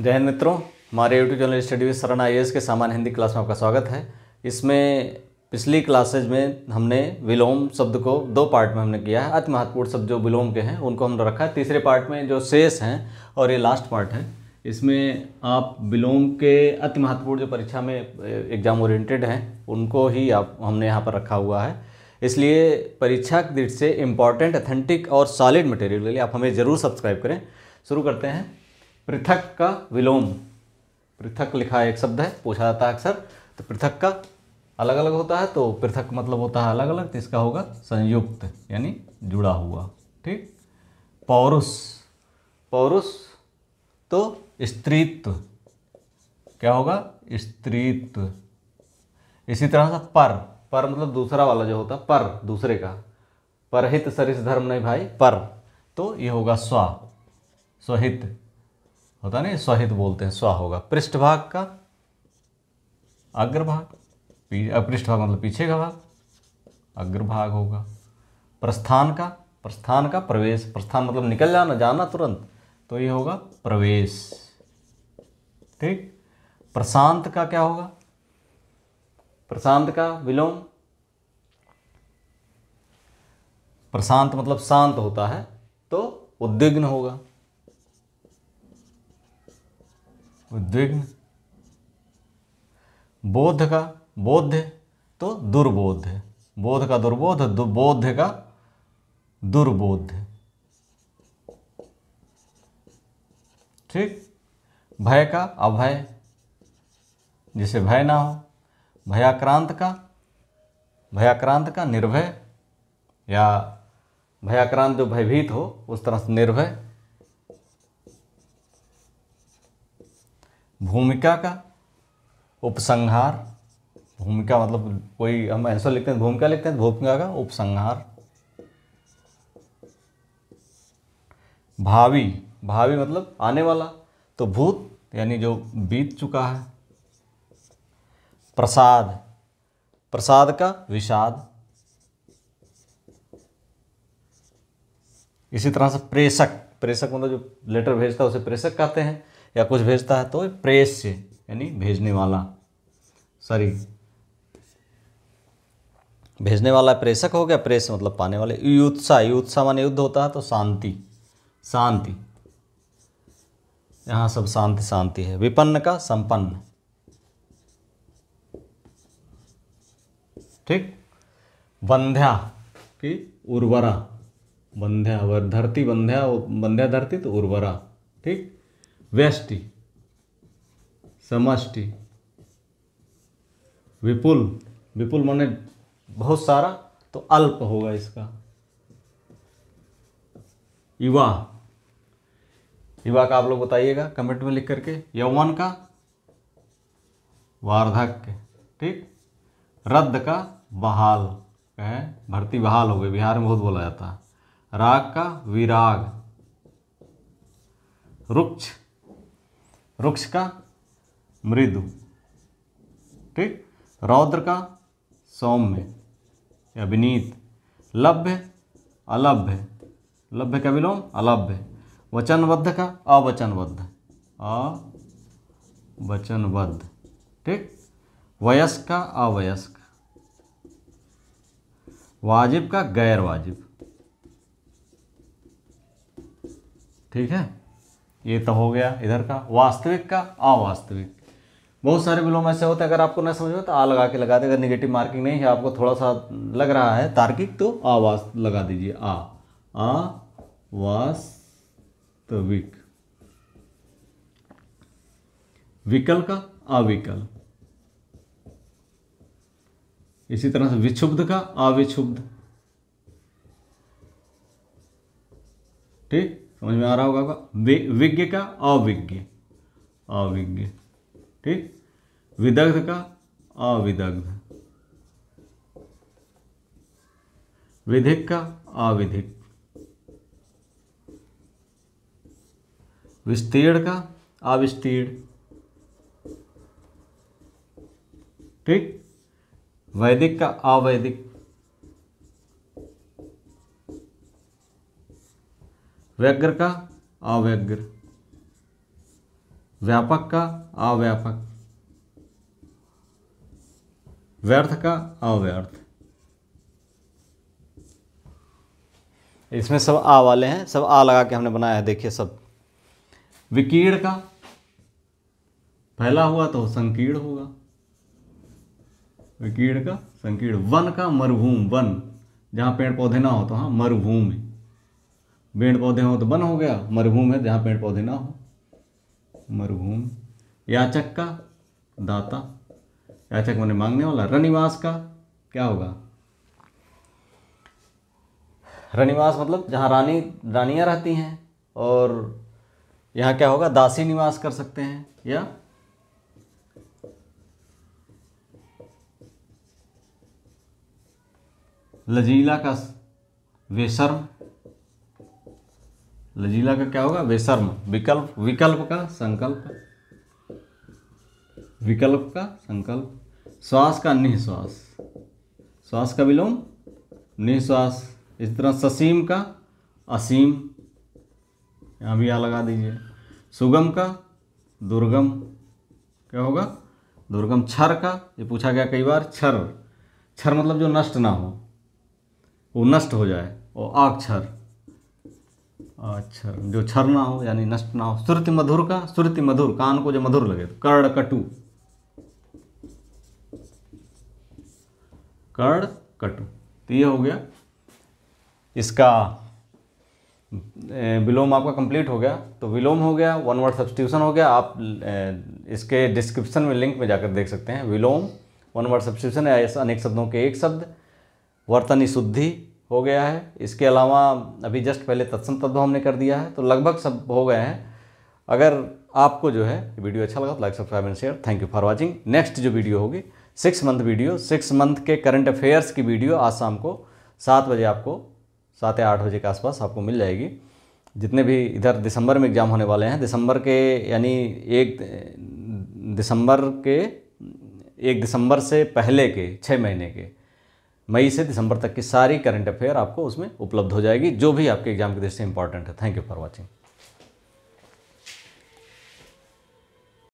जय हिंद मित्रों हमारे YouTube channel study with Sarna I K सामान्य हिंदी क्लास में आपका स्वागत है इसमें पिछली क्लासेज में हमने विलोम शब्द को दो पार्ट में हमने किया है अति महत्वपूर्ण शब्द जो विलोम के हैं उनको हमने रखा है तीसरे पार्ट में जो शेष हैं और ये लास्ट पार्ट है इसमें आप विलोम के अति महत्वपूर्ण जो परीक्षा में एग्जाम ओरिएंटेड हैं उनको ही आप हमने यहाँ पर रखा हुआ है इसलिए परीक्षा की दृष्टि से इम्पॉर्टेंट अथेंटिक और सॉलिड मटेरियल के लिए आप हमें ज़रूर सब्सक्राइब करें शुरू करते हैं पृथक का विलोम पृथक लिखा एक शब्द है पूछा जाता है अक्सर तो पृथक का अलग अलग होता है तो पृथक मतलब होता है अलग अलग तो इसका होगा संयुक्त यानी जुड़ा हुआ ठीक पौरुष पौरुष तो स्त्रीत्व क्या होगा स्त्रीत्व इसी तरह से पर पर मतलब दूसरा वाला जो होता है पर दूसरे का परहित सरिस धर्म नहीं भाई पर तो ये होगा स्व स्वहित होता नहीं स्वहित बोलते हैं स्वा होगा पृष्ठभाग का अग्रभाग पृष्ठभाग मतलब पीछे का भाग अग्रभाग होगा प्रस्थान का प्रस्थान का प्रवेश प्रस्थान मतलब निकल जाना जाना तुरंत तो ये होगा प्रवेश ठीक प्रशांत का क्या होगा प्रशांत का विलोम प्रशांत मतलब शांत होता है तो उद्विग्न होगा उद्विग्न बोध का बोध तो दुर्बोध बोध का दुर्बोध बोध का दुर्बोध ठीक भय का अभय जिसे भय ना हो भयाक्रांत का भयाक्रांत का निर्भय या भयाक्रांत जो भयभीत हो उस तरह से निर्भय भूमिका का उपसंहार भूमिका मतलब कोई हम आंसर लिखते हैं भूमिका लिखते हैं भूमिका का उपसंहार भावी भावी मतलब आने वाला तो भूत यानी जो बीत चुका है प्रसाद प्रसाद का विषाद इसी तरह से प्रेषक प्रेषक मतलब जो लेटर भेजता है उसे प्रेषक कहते हैं या कुछ भेजता है तो प्रेस से यानी भेजने वाला सॉरी भेजने वाला प्रेषक हो गया प्रेस मतलब पाने वाले युत्सा युत्सा माने युद्ध होता है तो शांति शांति यहाँ सब शांति शांति है विपन्न का संपन्न ठीक बंध्या की उर्वरा बंध्या धरती बंध्या बंध्या धरती तो उर्वरा ठीक व्यष्टि समष्टि विपुल विपुल माने बहुत सारा तो अल्प होगा इसका युवा युवा का आप लोग बताइएगा कमेंट में लिख करके यौवन का वार्धक ठीक रद्द का बहाल कहें भर्ती बहाल हो गई बिहार में बहुत बोला जाता है राग का विराग रुक्ष वृक्ष का मृदु ठीक रौद्र का सौम्य या विनीत लभ्य अलभ्य लभ्य का विलोम अलभ्य वचनबद्ध का अवचनबद्ध अवचनबद्ध ठीक वयस्क का अवयस्क वाजिब का गैर वाजिब ठीक है ये तो हो गया इधर का वास्तविक का अवास्तविक बहुत सारे विलोम में ऐसे होते हैं अगर आपको ना समझ में तो आ लगा के लगा दे अगर निगेटिव मार्किंग नहीं है आपको थोड़ा सा लग रहा है तार्किक तो आवास लगा दीजिए आ आ वास्तविक विकल का अविकल इसी तरह से विक्षुब्ध का अविक्षुब्ध ठीक समझ में आ रहा होगा आपका विज्ञ का अविज्ञ अविज्ञ ठीक विदग्ध का अविदग्ध विधिक का अविधिक विस्तीर्ण का अविस्तीर्ण ठीक वैदिक का अवैदिक व्यग्र का अव्यग्र व्यापक का अव्यापक व्यर्थ का अव्यर्थ इसमें सब आ वाले हैं सब आ लगा के हमने बनाया है देखिए सब विकीर्ण का फैला हुआ तो संकीर्ण होगा विकीर्ण का संकीर्ण वन का मरुभूम वन जहां पेड़ पौधे ना हो तो हाँ मरुभूमि पेड़ पौधे हों तो वन हो गया मरुभूम है जहाँ पेड़ पौधे ना हो मरुभूम याचक का दाता याचक मैंने मांगने वाला रनिवास का क्या होगा रनिवास मतलब जहाँ रानी रानियाँ रहती हैं और यहाँ क्या होगा दासी निवास कर सकते हैं या लजीला का वे लजीला का क्या होगा विसर्म विकल्प विकल्प का संकल्प विकल्प का संकल्प श्वास का निःश्वास श्वास का विलोम निःश्वास इस तरह ससीम का असीम यहाँ भी यहाँ लगा दीजिए सुगम का दुर्गम क्या होगा दुर्गम छर का ये पूछा गया कई बार छर छर मतलब जो नष्ट ना हो वो नष्ट हो जाए और अक्षर अच्छा जो छरना ना हो यानी नष्ट ना हो श्रुति मधुर का श्रुति मधुर कान को जो मधुर लगे तो कर्ण कटु कर्ण कटु तो ये हो गया इसका विलोम आपका कंप्लीट हो गया तो विलोम हो गया वन वर्ड सब्सटीट्यूशन हो गया आप इसके डिस्क्रिप्शन में लिंक में जाकर देख सकते हैं विलोम वन वर्ड सब्सटीट्यूशन या अनेक शब्दों के एक शब्द वर्तनी शुद्धि हो गया है इसके अलावा अभी जस्ट पहले तत्सम तत्व हमने कर दिया है तो लगभग सब हो गए हैं अगर आपको जो है वीडियो अच्छा लगा तो like subscribe and share thank you for watching next जो वीडियो होगी six month video six month के करंट अफेयर्स की वीडियो आज शाम को सात बजे आपको सात या आठ बजे के आसपास आपको मिल जाएगी जितने भी इधर दिसंबर में एग्ज़ाम होने वाले हैं दिसंबर के यानी एक दिसंबर के एक दिसंबर से पहले के छः महीने के मई से दिसंबर तक की सारी करंट अफेयर आपको उसमें उपलब्ध हो जाएगी जो भी आपके एग्जाम की दृष्टि से इंपॉर्टेंट है थैंक यू फॉर वॉचिंग